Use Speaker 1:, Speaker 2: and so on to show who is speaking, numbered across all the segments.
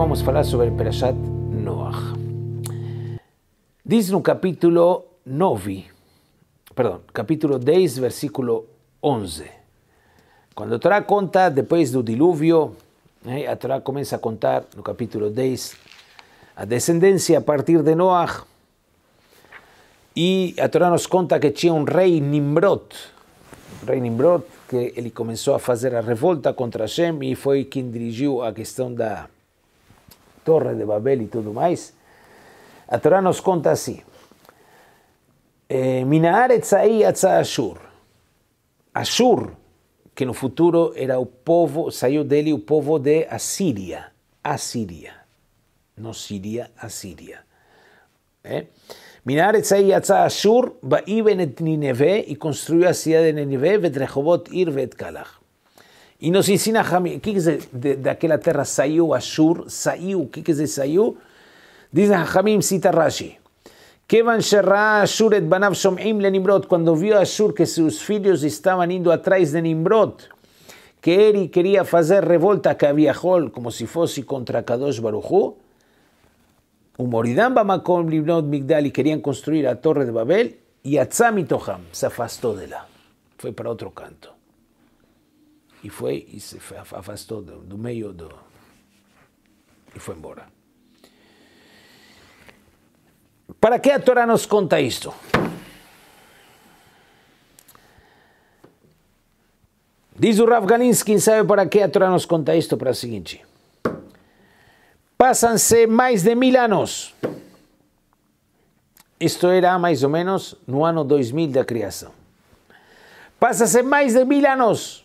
Speaker 1: vamos falar sobre o Perashat Noach. Diz no capítulo 9, perdão, capítulo 10, versículo 11. Quando a Torá conta depois do dilúvio, eh, a Torá começa a contar no capítulo 10 a descendência a partir de Noach. E a Torá nos conta que tinha um rei Nimrod, rei Nimrod, que ele começou a fazer a revolta contra Hashem e foi quem dirigiu a questão da Torre de Babel e tudo mais, a Torá nos conta assim: eh, Minaaretz Ashur. Ashur, que no futuro era o povo, saiu dele o povo de Assíria. Assíria. Não Síria, Assíria. É? Eh, Minaaretz Yatza Ashur, Ba'iben et Nineveh, e construiu a cidade de Nineveh, Vet Ir Vet Kalach. Y nos ensina qué ¿qué que de, aquella tierra? Sayú, Ashur, Sayú, ¿Qué que de Sayú? dice Jamim, cita Rashi. Kevan Sherra Ashur Banav Shom'im cuando vio a Ashur que sus hijos estaban indo atrás de Nimrod, que Eri quería hacer revolta que había jol, como si fuese contra Kadosh un moridán Bamakom Libnot Migdal y querían construir la torre de Babel, y Atzami Toham se afastó de la. Fue para otro canto. E foi e se afastou do, do meio do. e foi embora. Para que a Torá nos conta isto? Diz o Rav Galinsky, sabe para que a Torá nos conta isto? Para o seguinte. Passam-se mais de mil anos. Isto era mais ou menos no ano 2000 da criação. Passa-se mais de mil anos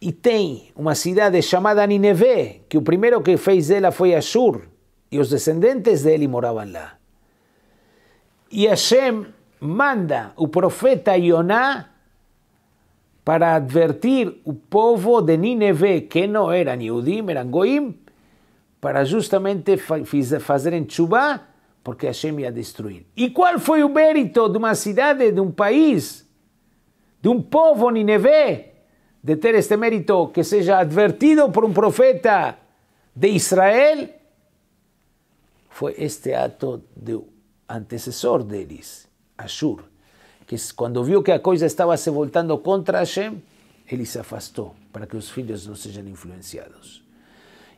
Speaker 1: e tem uma cidade chamada Nineveh, que o primeiro que fez dela foi Ashur, e os descendentes dele moravam lá. E Hashem manda o profeta Ioná para advertir o povo de Nineveh, que não era Yudim, eram Goim, para justamente fazerem tchubá, porque Hashem ia destruir. E qual foi o mérito de uma cidade, de um país, de um povo Nineveh? de ter este mérito que seja advertido por um profeta de Israel, foi este ato do antecessor deles, Ashur, que quando viu que a coisa estava se voltando contra Hashem, ele se afastou para que os filhos não sejam influenciados.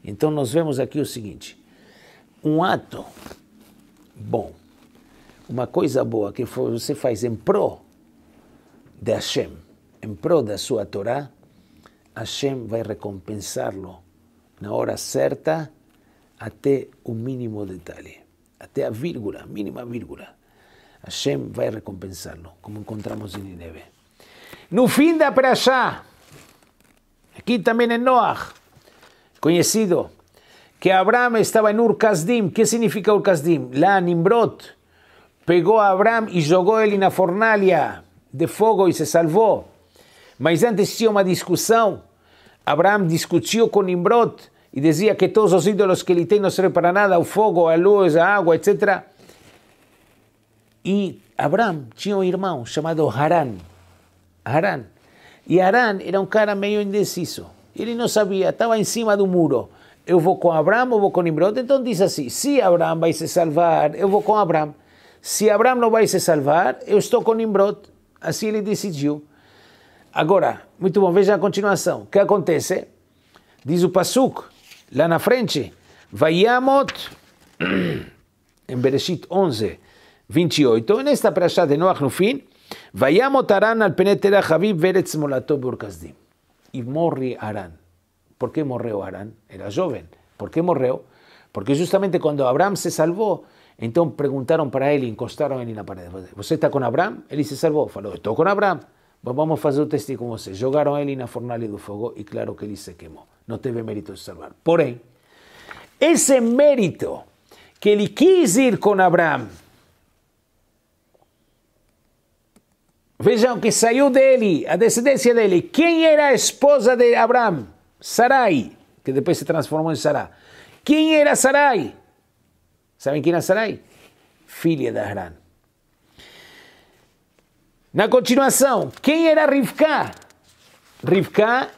Speaker 1: Então nós vemos aqui o seguinte, um ato bom, uma coisa boa que você faz em pro de Hashem, em pro da sua Torá, Hashem vai recompensá-lo na hora certa, até o mínimo detalhe, até a vírgula, mínima vírgula. Hashem vai recompensá-lo, como encontramos em Nineveh. No fim da praxá, aqui também é Noah, conhecido, que Abraão estava em Ur-Kasdim. O que significa Ur-Kasdim? Lá, Nimrod pegou Abraão e jogou ele na fornalha de fogo e se salvou. Mas antes tinha uma discussão Abraão discutiu com Nimrod e dizia que todos os ídolos que ele tem não servem para nada, o fogo, a luz, a água, etc. E Abraão tinha um irmão chamado Haran. Haran. E Haran era um cara meio indeciso. Ele não sabia, estava em cima do muro. Eu vou com Abraão ou vou com Nimrod? Então diz assim: se Abraão vai se salvar, eu vou com Abraão. Se Abraão não vai se salvar, eu estou com Nimrod. Assim ele decidiu. Agora, Muy bien, veja a continuación. ¿Qué que acontece? Dice o Pasuk, lá na frente, Vayamot, en em Bereshit 11, 28, En esta praxá de Noach no fim, Vayamot Aran al penetera Javib veretz molato burkazdim. Y e morre Aran. ¿Por qué morreu Aran? Era joven. ¿Por qué morreu? Porque justamente cuando Abraham se salvó, entonces preguntaron para él y encostaron en la pared. ¿Vos está con Abraham? Él se salvó. Faló, estoy con Abraham hacer un testigo con ustedes. com a él ele la fornalha de fuego y claro que él se quemó. No teve mérito de salvar. Porém, ese mérito que ele quis ir con Abraham. Vejam que saiu la a de él. ¿Quién era esposa de Abraham? Sarai, que después se transformó en Sara. ¿Quién era Sarai? ¿Saben quién era Sarai? Filha de Abraham. Na continuação, quem era Rivka? Rivka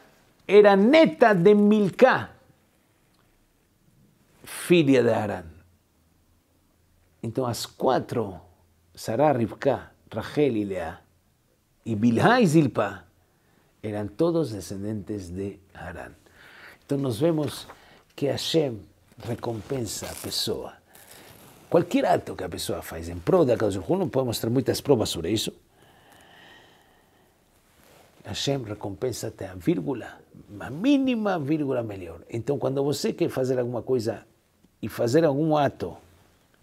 Speaker 1: era neta de Milka, filha de Aran. Então as quatro, Sarah, Rivka, Rachel e Leá, e Bilhá e Zilpa, eram todos descendentes de Aran. Então nós vemos que Hashem recompensa a pessoa. Qualquer ato que a pessoa faz em prol da causa do não podemos mostrar muitas provas sobre isso, Hashem recompensa até a vírgula, a mínima vírgula melhor. Então, quando você quer fazer alguma coisa e fazer algum ato,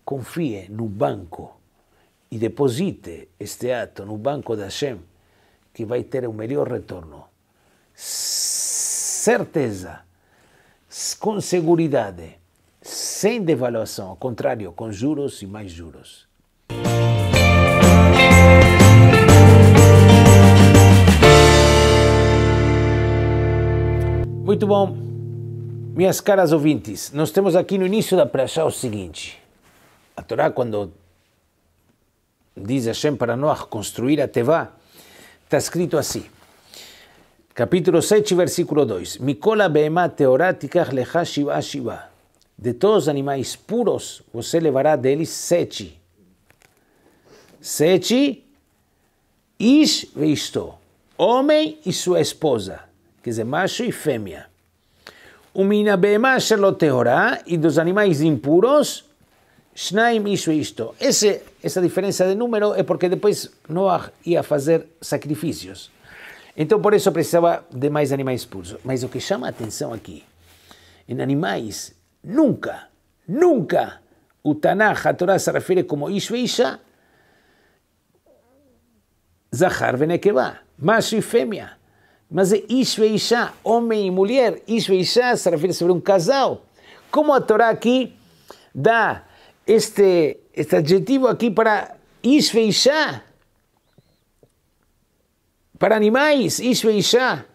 Speaker 1: confie no banco e deposite este ato no banco da Hashem, que vai ter o melhor retorno. Certeza, com segurança, sem devaluação, ao contrário, com juros e mais juros. Muito bom. Minhas caras ouvintes, nós temos aqui no início da praxá o seguinte. A Torá, quando diz Hashem para nós construir a Tevá, está escrito assim. Capítulo 7, versículo 2. Mikola be'emá teoratikach lecha shiva shiva. De todos os animais puros, você levará deles sete. Sete, ish veisto. Homem e sua esposa quer dizer, macho e fêmea. Umina beema sheloteorá, e dos animais impuros, Shnaim, isso e isto. Esse, essa diferença de número é porque depois Noah ia fazer sacrifícios. Então, por isso precisava de mais animais puros. Mas o que chama a atenção aqui, em animais, nunca, nunca o Tanakh, a Torá se refere como Ish e Isha, Zahar Venekeba, macho e fêmea. Mas isso e Isha, homem e mulher, isso e é Isha se refere sobre um casal. Como a Torá aqui dá este, este adjetivo aqui para isso e é Isha, para animais, isso e é Isha.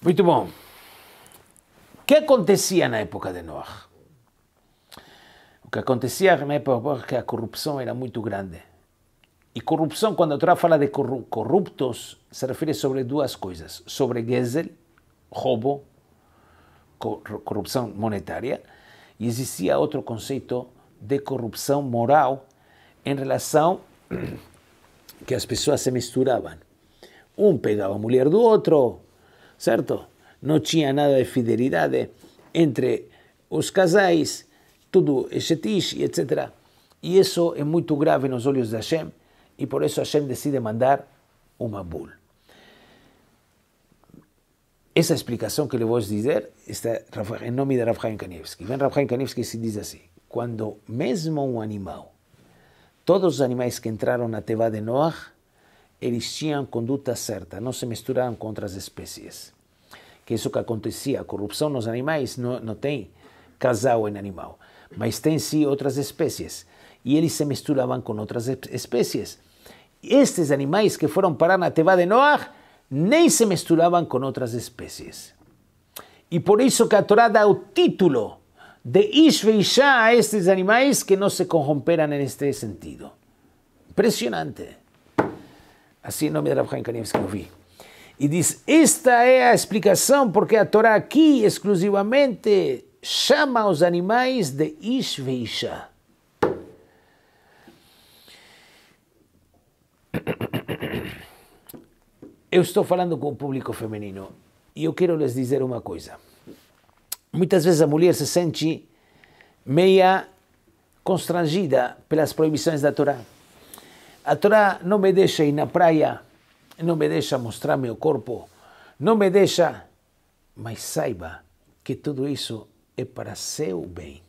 Speaker 1: Muito bom. O que acontecia na época de Noé? O que acontecia na época é que a corrupção era muito grande. E corrupção, quando a Torá fala de corruptos, se refere sobre duas coisas: sobre Gezel, roubo, corrupção monetária, e existia outro conceito de corrupção moral em relação que as pessoas se misturavam. Um pegava a mulher do outro, certo? Não tinha nada de fidelidade eh, entre os casais, tudo exetiche, etc. E isso é muito grave nos olhos de Hashem, e por isso Hashem decide mandar uma bula. Essa explicação que lhe vou dizer está em nome de Rafael Kanievski. Vem Rav Kanievski se diz assim, quando mesmo um animal, todos os animais que entraram na teva de Noah, eles tinham conduta certa, não se misturavam com outras espécies. Que isso que acontecia, a corrupção nos animais não, não tem casal em animal, mas tem sim outras espécies. y ellos se mezclaban con otras especies. Estos animales que fueron para la teba de Noah, ni se mezclaban con otras especies. Y por eso que la Torah da el título de Ishveisha a estos animales que no se corromperan en este sentido. Impresionante. Así no me dirá la que vi. Y dice, esta es la explicación porque la Torah aquí exclusivamente llama a los animales de Ishveisha. eu estou falando com o público feminino e eu quero lhes dizer uma coisa. Muitas vezes a mulher se sente meia constrangida pelas proibições da Torá. A Torá não me deixa ir na praia, não me deixa mostrar meu corpo, não me deixa. Mas saiba que tudo isso é para seu bem.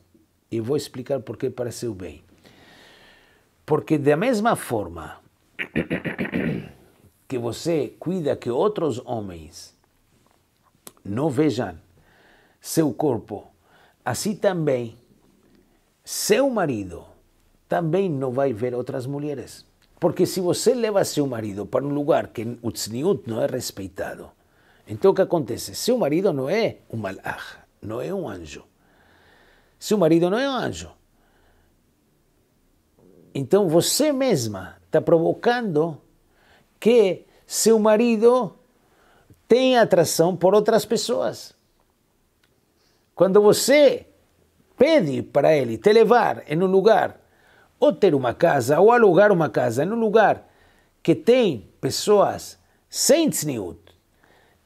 Speaker 1: E vou explicar por que para seu bem. Porque da mesma forma que você cuida que outros homens não vejam seu corpo, assim também seu marido também não vai ver outras mulheres. Porque se você leva seu marido para um lugar que o tzniut não é respeitado, então o que acontece? Seu marido não é um malach, não é um anjo. Seu marido não é um anjo. Então você mesma está provocando que seu marido tem atração por outras pessoas. Quando você pede para ele te levar em um lugar, ou ter uma casa, ou alugar uma casa em um lugar que tem pessoas sem tzniut,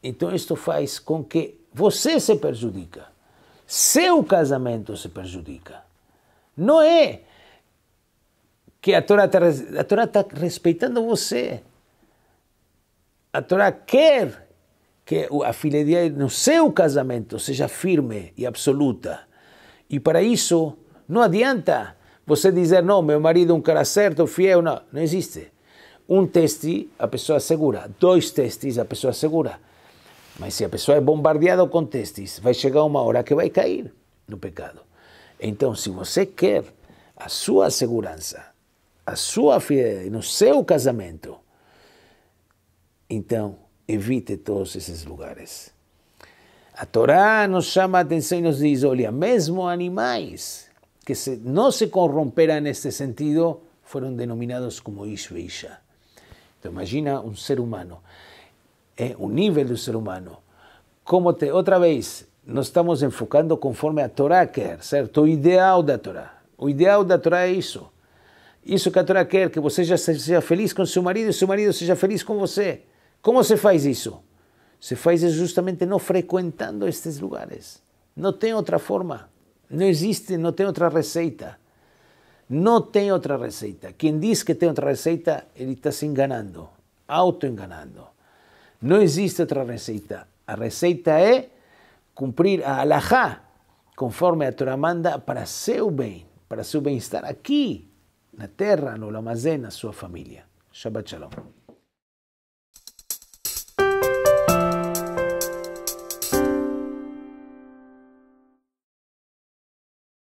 Speaker 1: então isto faz com que você se prejudica, seu casamento se prejudica. Não é que a Torá está, a Torá está respeitando você a Torá quer que a fidelidade no seu casamento seja firme e absoluta. E para isso, não adianta você dizer, não, meu marido é um cara certo, fiel, não. Não existe. Um teste, a pessoa segura. Dois testes, a pessoa segura. Mas se a pessoa é bombardeada com testes, vai chegar uma hora que vai cair no pecado. Então, se você quer a sua segurança, a sua fidelidade no seu casamento, então, evite todos esses lugares. A Torá nos chama a atenção e nos diz: olha, mesmo animais que se, não se corromperam neste sentido foram denominados como Ish Então, imagina um ser humano, é, o nível do ser humano. Como te, outra vez, nós estamos enfocando conforme a Torá quer, certo? O ideal da Torá. O ideal da Torá é isso. Isso que a Torá quer, que você já seja feliz com seu marido e seu marido seja feliz com você. Como se faz isso? Se faz isso justamente não frequentando estes lugares. Não tem outra forma. Não existe, não tem outra receita. Não tem outra receita. Quem diz que tem outra receita, ele está se enganando, auto-enganando. Não existe outra receita. A receita é cumprir a alahá, conforme a Torá manda, para seu bem, para seu bem-estar aqui, na terra, no Lamazé, na sua família. Shabbat Shalom.